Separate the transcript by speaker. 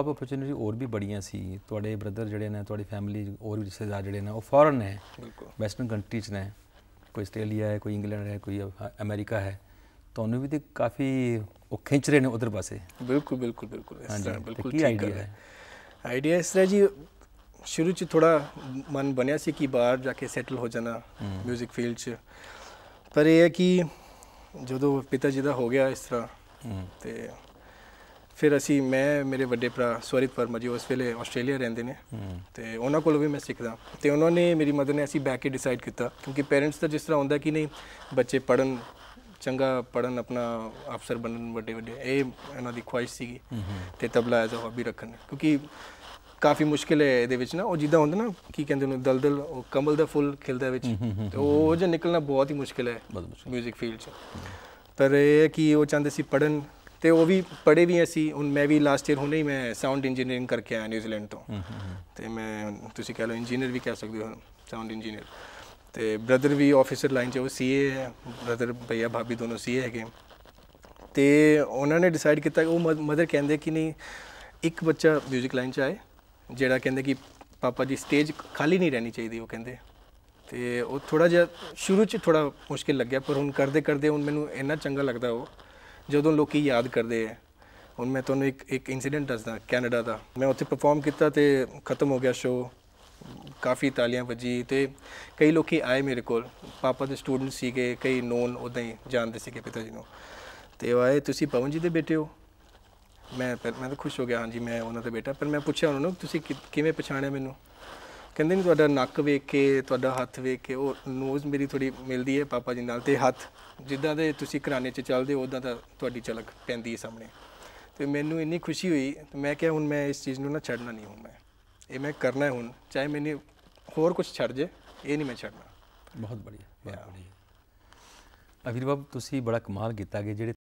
Speaker 1: job opportunity ਹੋਰ ਵੀ ਬੜੀਆਂ ਸੀ ਤੁਹਾਡੇ ਬ੍ਰਦਰ ਜਿਹੜੇ ਨੇ ਤੁਹਾਡੀ ਫੈਮਿਲੀ ਹੋਰ ਵੀ ਰਿਸ਼ਤੇਦਾਰ ਜਿਹੜੇ ਨੇ ਉਹ ਫੋਰਨ ਨੇ ਵੈਸਟਰਨ ਕੰਟਰੀ ਚ ਨੇ ਕੋਈ ਆਸਟ੍ਰੇਲੀਆ ਹੈ ਕੋਈ ਇੰਗਲੈਂਡ ਹੈ ਕੋਈ ਅਮਰੀਕਾ ਹੈ ਤੁਹਾਨੂੰ ਵੀ ਤੇ ਕਾਫੀ ਉਹ ਖਿੱਚ ਰਹੇ ਨੇ ਉਧਰ ਪਾਸੇ
Speaker 2: ਬਿਲਕੁਲ ਬਿਲਕੁਲ ਬਿਲਕੁਲ ਇਸ ਤਰ੍ਹਾਂ ਬਿਲਕੁਲ ਕੀ ਆਈਡੀਆ ਹੈ ਆਈਡੀਆ ਇਸ ਤਰ੍ਹਾਂ ਜੀ ਸ਼ੁਰੂ ਚ ਥੋੜਾ ਮਨ ਬਣਿਆ ਸੀ ਕਿ ਬਾਹਰ ਜਾ ਕੇ ਸੈਟਲ ਹੋ ਜਾਣਾ 뮤직 ਫੀਲਡ ਚ ਪਰ ਇਹ ਹੈ ਕਿ ਜਦੋਂ ਪਿਤਾ ਜੀ ਦਾ ਹੋ ਗਿਆ ਇਸ ਤਰ੍ਹਾਂ ਤੇ ਫਿਰ ਅਸੀਂ ਮੈਂ ਮੇਰੇ ਵੱਡੇ ਭਰਾ ਸਵਰਿਤ ਵਰਮਾ ਜੀ ਉਸ ਵੇਲੇ ਆਸਟ੍ਰੇਲੀਆ ਰਹਿੰਦੇ ਨੇ ਤੇ ਉਹਨਾਂ ਕੋਲੋਂ ਵੀ ਮੈਂ ਸਿੱਖਦਾ ਤੇ ਉਹਨਾਂ ਨੇ ਮੇਰੀ ਮਦਰ ਨੇ ਅਸੀਂ ਬੈਕ ਕੇ ਡਿਸਾਈਡ ਕੀਤਾ ਕਿਉਂਕਿ ਪੇਰੈਂਟਸ ਦਾ ਜਿਸ ਤਰ੍ਹਾਂ ਹੁੰਦਾ ਕਿ ਨਹੀਂ ਬੱਚੇ ਪੜਨ ਚੰਗਾ ਪੜਨ ਆਪਣਾ ਅਫਸਰ ਬਣਨ ਵੱਡੇ ਵੱਡੇ ਇਹ ਇਹਨਾਂ ਦੀ ਖੁਆਇਸ਼ ਸੀਗੀ ਤੇ ਤਬਲਾ ਐਜ਼ ਅ ਹੌਬੀ ਰੱਖਣ ਕਿਉਂਕਿ ਕਾਫੀ ਮੁਸ਼ਕਿਲ ਹੈ ਇਹਦੇ ਵਿੱਚ ਨਾ ਉਹ ਜਿੱਦਾਂ ਹੁੰਦਾ ਨਾ ਕੀ ਕਹਿੰਦੇ ਉਹਨੂੰ ਦਲਦਲ ਉਹ ਕਮਲ ਦਾ ਫੁੱਲ ਖਿਲਦਾ ਵਿੱਚ ਤੇ ਉਹ ਜੇ ਨਿਕਲਣਾ ਬਹੁਤ ਹੀ ਮੁਸ਼ਕਿਲ ਹੈ 뮤직 ਫੀਲਡ 'ਚ ਪਰ ਇਹ ਕਿ ਉਹ ਚਾਹੁੰਦੇ ਸੀ ਪੜਨ ਤੇ ਉਹ ਵੀ ਪੜੇ ਵੀ ਅਸੀਂ ਹੁਣ ਮੈਂ ਵੀ ਲਾਸਟ ਈਅਰ ਹੁਣੇ ਹੀ ਮੈਂ ਸਾਊਂਡ ਇੰਜੀਨੀਅਰਿੰਗ ਕਰਕੇ ਆਇਆ ਨਿਊਜ਼ੀਲੈਂਡ ਤੋਂ ਤੇ ਮੈਂ ਤੁਸੀਂ ਕਹ ਲਓ ਇੰਜੀਨੀਅਰ ਵੀ ਕਹਿ ਸਕਦੇ ਹੋ ਸਾਊਂਡ ਇੰਜੀਨੀਅਰ ਤੇ ਬ੍ਰਦਰ ਵੀ ਆਫੀਸਰ ਲਾਈਨ 'ਚ ਉਹ ਸੀਏ ਹੈ ਬ੍ਰਦਰ ਭਈਆ ਭਾਬੀ ਦੋਨੋਂ ਸੀਏ ਹੈਗੇ ਤੇ ਉਹਨਾਂ ਨੇ ਡਿਸਾਈਡ ਕੀਤਾ ਉਹ ਮਦਰ ਕਹਿੰਦੇ ਕਿ ਨਹੀਂ ਇੱਕ ਬੱਚਾ 뮤직 ਲਾਈਨ 'ਚ ਆਏ ਜਿਹੜਾ ਕਹਿੰਦੇ ਕਿ ਪਾਪਾ ਜੀ ਸਟੇਜ ਖਾਲੀ ਨਹੀਂ ਰਹਿਣੀ ਚਾਹੀਦੀ ਉਹ ਕਹਿੰਦੇ ਤੇ ਉਹ ਥੋੜਾ ਜਿਹਾ ਸ਼ੁਰੂ 'ਚ ਥੋੜਾ ਮੁਸ਼ਕਿਲ ਲੱਗਿਆ ਪਰ ਹੁਣ ਕਰਦੇ ਕਰਦੇ ਹੁਣ ਮੈਨੂੰ ਇੰਨਾ ਚੰਗਾ ਲੱਗਦਾ ਉਹ ਜਦੋਂ ਲੋਕੀ ਯਾਦ ਕਰਦੇ ਆ ਹੁਣ ਮੈਂ ਤੁਹਾਨੂੰ ਇੱਕ ਇੱਕ ਇਨਸੀਡੈਂਟ ਦੱਸਦਾ ਕੈਨੇਡਾ ਦਾ ਮੈਂ ਉੱਥੇ ਪਰਫਾਰਮ ਕੀਤਾ ਤੇ ਖਤਮ ਹੋ ਗਿਆ ਸ਼ੋ ਕਾਫੀ ਤਾਲੀਆਂ ਵੱਜੀ ਤੇ ਕਈ ਲੋਕੀ ਆਏ ਮੇਰੇ ਕੋਲ ਪਾਪਾ ਦੇ ਸਟੂਡੈਂਟ ਸੀਗੇ ਕਈ ਨੋਨ ਉਦਾਂ ਹੀ ਜਾਣਦੇ ਸੀਗੇ ਪਿਤਾ ਜੀ ਨੂੰ ਤੇ ਉਹ ਆਏ ਤੁਸੀਂ ਪਵਨ ਜੀ ਦੇ ਬੇਟੇ ਹੋ ਮੈਂ ਮੈਂ ਤਾਂ ਖੁਸ਼ ਹੋ ਗਿਆ ਹਾਂਜੀ ਮੈਂ ਉਹਨਾਂ ਦਾ ਬੇਟਾ ਪਰ ਮੈਂ ਪੁੱਛਿਆ ਉਹਨਾਂ ਨੂੰ ਤੁਸੀਂ ਕਿਵੇਂ ਪਛਾਣਿਆ ਮੈਨੂੰ ਕਹਿੰਦੇ ਨੇ ਤੁਹਾਡਾ ਨੱਕ ਵੇਖ ਕੇ ਤੁਹਾਡਾ ਹੱਥ ਵੇਖ ਕੇ ਉਹ ਨੋਜ਼ ਮੇਰੀ ਥੋੜੀ ਮਿਲਦੀ ਹੈ ਪਾਪਾ ਜੀ ਨਾਲ ਤੇ ਹੱਥ ਜਿੱਦਾਂ ਦੇ ਤੁਸੀਂ ਘਰਾਣੇ 'ਚ ਚੱਲਦੇ ਹੋ ਉਦਾਂ ਦਾ ਤੁਹਾਡੀ ਚਲਕ ਪੈਂਦੀ ਹੈ ਸਾਹਮਣੇ ਤੇ ਮੈਨੂੰ ਇੰਨੀ ਖੁਸ਼ੀ ਹੋਈ ਤੇ ਮੈਂ ਕਿਹਾ ਹੁਣ ਮੈਂ ਇਸ ਚੀਜ਼ ਨੂੰ ਨਾ ਛੱਡਣਾ ਨਹੀਂ ਹੁਣ ਮੈਂ ਇਹ ਮੈਂ ਕਰਨਾ ਹੈ ਹੁਣ ਚਾਹੇ ਮੈਨੇ ਹੋਰ ਕੁਝ ਛੱਡ ਜੇ
Speaker 1: ਇਹ ਨਹੀਂ ਮੈਂ ਛੱਡਣਾ ਬਹੁਤ ਬੜੀ ਬਹੁਤ ਬੜੀ ਅਵੀਰ ਬਾਬ ਤੁਸੀਂ ਬੜਾ ਕਮਾਲ ਕੀਤਾ ਕਿ ਜਿਹੜੇ